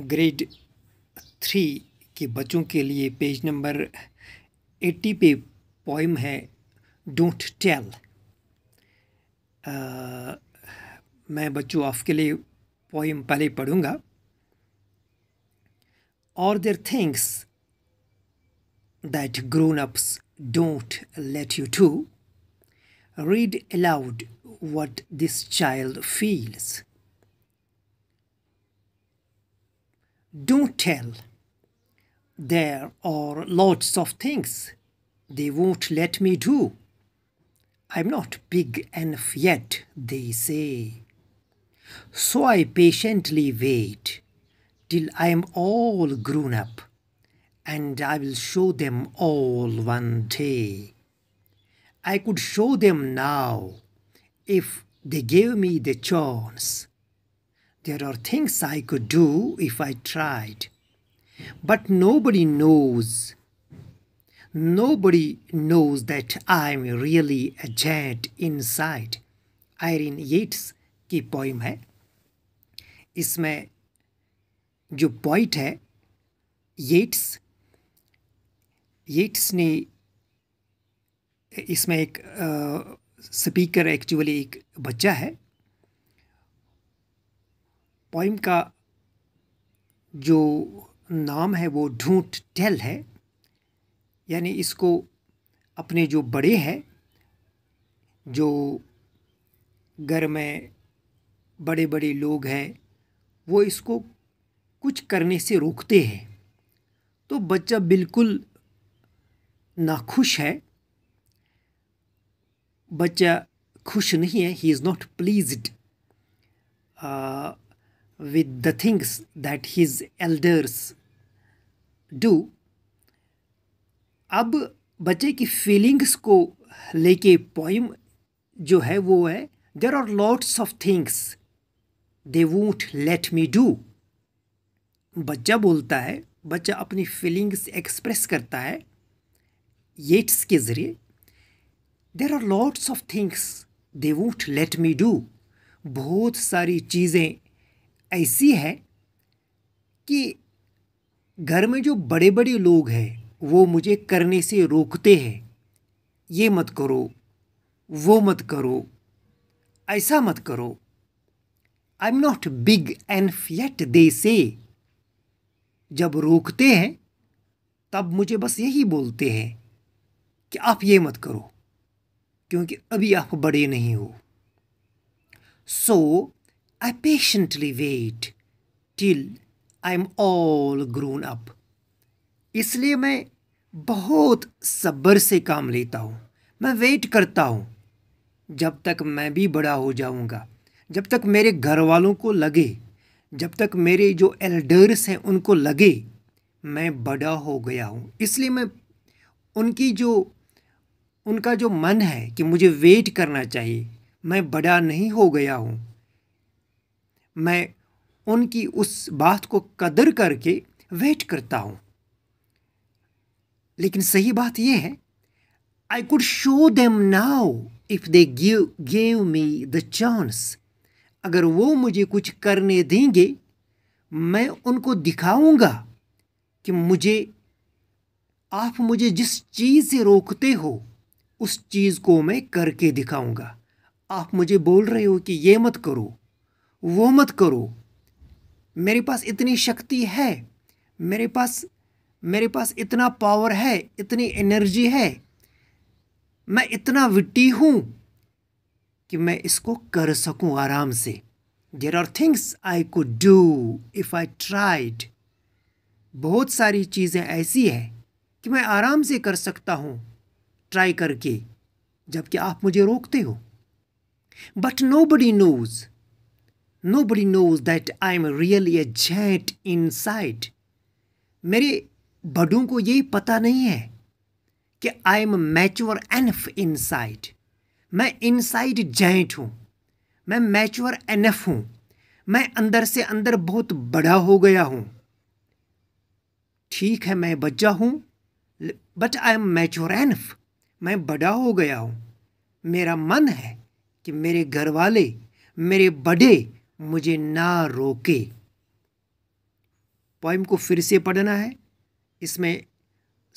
Grade three के बच्चों के लिए पेज नंबर एट्टी पे पोइम है डोंट टेल मैं बच्चों आपके लिए पोइम पहले पढ़ूंगा और there things that grown ups don't let you to read aloud what this child feels Don't tell. There are lots of things they won't let me do. I'm not big enough yet, they say. So I patiently wait till I'm all grown up, and I will show them all one day. I could show them now if they gave me the chance. There are things I could do if I tried. But nobody knows. Nobody knows that I'm really a giant inside. Irene Yeats की poem है इसमें जो poet है येट्स येट्स ने इसमें एक speaker actually एक बच्चा है पोइम का जो नाम है वो ढूंढ टेल है यानी इसको अपने जो बड़े हैं जो घर में बड़े बड़े लोग हैं वो इसको कुछ करने से रोकते हैं तो बच्चा बिल्कुल नाखुश है बच्चा खुश नहीं है he is not pleased with the things that his elders do अब बच्चे की फीलिंग्स को लेके पोइम जो है वो है there are lots of things they won't let me do बच्चा बोलता है बच्चा अपनी फीलिंग्स एक्सप्रेस करता है येट्स के ज़रिए there are lots of things they won't let me do बहुत सारी चीज़ें ऐसी है कि घर में जो बड़े बड़े लोग हैं वो मुझे करने से रोकते हैं ये मत करो वो मत करो ऐसा मत करो I am not big and yet they say जब रोकते हैं तब मुझे बस यही बोलते हैं कि आप ये मत करो क्योंकि अभी आप बड़े नहीं हो so I patiently wait till I am all grown up इसलिए मैं बहुत सब्र से काम लेता हूँ मैं वेट करता हूँ जब तक मैं भी बड़ा हो जाऊँगा जब तक मेरे घर वालों को लगे जब तक मेरे जो एल्डर्स हैं उनको लगे मैं बड़ा हो गया हूँ इसलिए मैं उनकी जो उनका जो मन है कि मुझे वेट करना चाहिए मैं बड़ा नहीं हो गया हूँ मैं उनकी उस बात को कदर करके वेट करता हूँ लेकिन सही बात यह है I could show them now if they give gave me the chance अगर वो मुझे कुछ करने देंगे मैं उनको दिखाऊंगा कि मुझे आप मुझे जिस चीज़ से रोकते हो उस चीज़ को मैं करके दिखाऊंगा आप मुझे बोल रहे हो कि ये मत करो वो मत करो मेरे पास इतनी शक्ति है मेरे पास मेरे पास इतना पावर है इतनी एनर्जी है मैं इतना विट्टी हूँ कि मैं इसको कर सकूँ आराम से there are things I could do if I tried बहुत सारी चीज़ें ऐसी हैं कि मैं आराम से कर सकता हूँ ट्राई करके जबकि आप मुझे रोकते हो but nobody knows nobody knows that I am really a giant inside मेरे बड़ों को यही पता नहीं है कि I am mature enough inside मैं इन साइड जेंट हूँ मैं मैचवर एनफ हूँ मैं अंदर से अंदर बहुत बड़ा हो गया हूँ ठीक है मैं बच्चा हूँ but I am mature enough मैं बड़ा हो गया हूँ मेरा मन है कि मेरे घर वाले मेरे बड़े मुझे ना रोके पोइम को फिर से पढ़ना है इसमें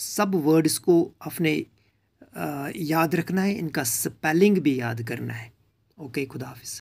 सब वर्ड्स को अपने याद रखना है इनका स्पेलिंग भी याद करना है ओके खुदा हाफिज़